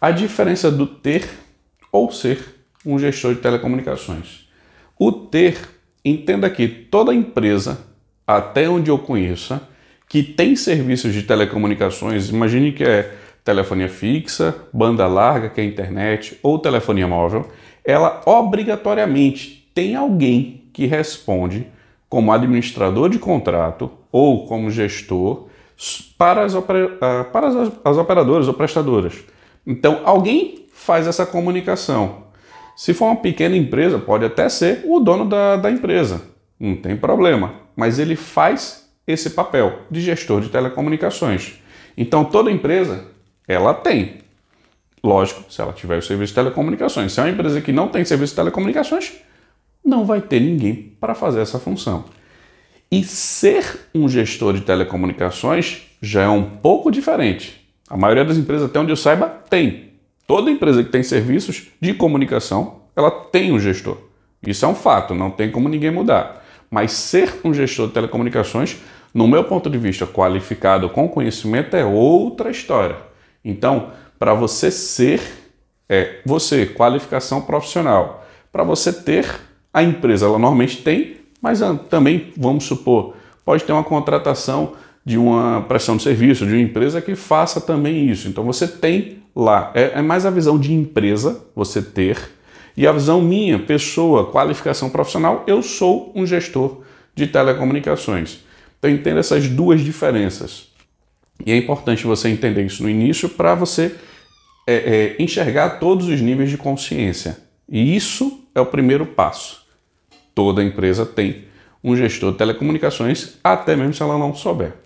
A diferença do ter ou ser um gestor de telecomunicações. O ter, entenda que toda empresa, até onde eu conheça, que tem serviços de telecomunicações, imagine que é telefonia fixa, banda larga, que é internet, ou telefonia móvel, ela obrigatoriamente tem alguém que responde como administrador de contrato ou como gestor para as, ah, para as, as operadoras ou prestadoras. Então, alguém faz essa comunicação. Se for uma pequena empresa, pode até ser o dono da, da empresa, não tem problema, mas ele faz esse papel de gestor de telecomunicações. Então, toda empresa ela tem. Lógico, se ela tiver o serviço de telecomunicações. Se é uma empresa que não tem serviço de telecomunicações, não vai ter ninguém para fazer essa função. E ser um gestor de telecomunicações já é um pouco diferente. A maioria das empresas, até onde eu saiba, tem. Toda empresa que tem serviços de comunicação, ela tem um gestor. Isso é um fato, não tem como ninguém mudar. Mas ser um gestor de telecomunicações, no meu ponto de vista, qualificado com conhecimento é outra história. Então, para você ser, é você, qualificação profissional. Para você ter, a empresa ela normalmente tem, mas ah, também, vamos supor, pode ter uma contratação de uma prestação de serviço, de uma empresa que faça também isso. Então você tem lá, é, é mais a visão de empresa você ter e a visão minha, pessoa, qualificação profissional, eu sou um gestor de telecomunicações. Então entenda essas duas diferenças. E é importante você entender isso no início para você é, é, enxergar todos os níveis de consciência. E isso é o primeiro passo. Toda empresa tem um gestor de telecomunicações, até mesmo se ela não souber.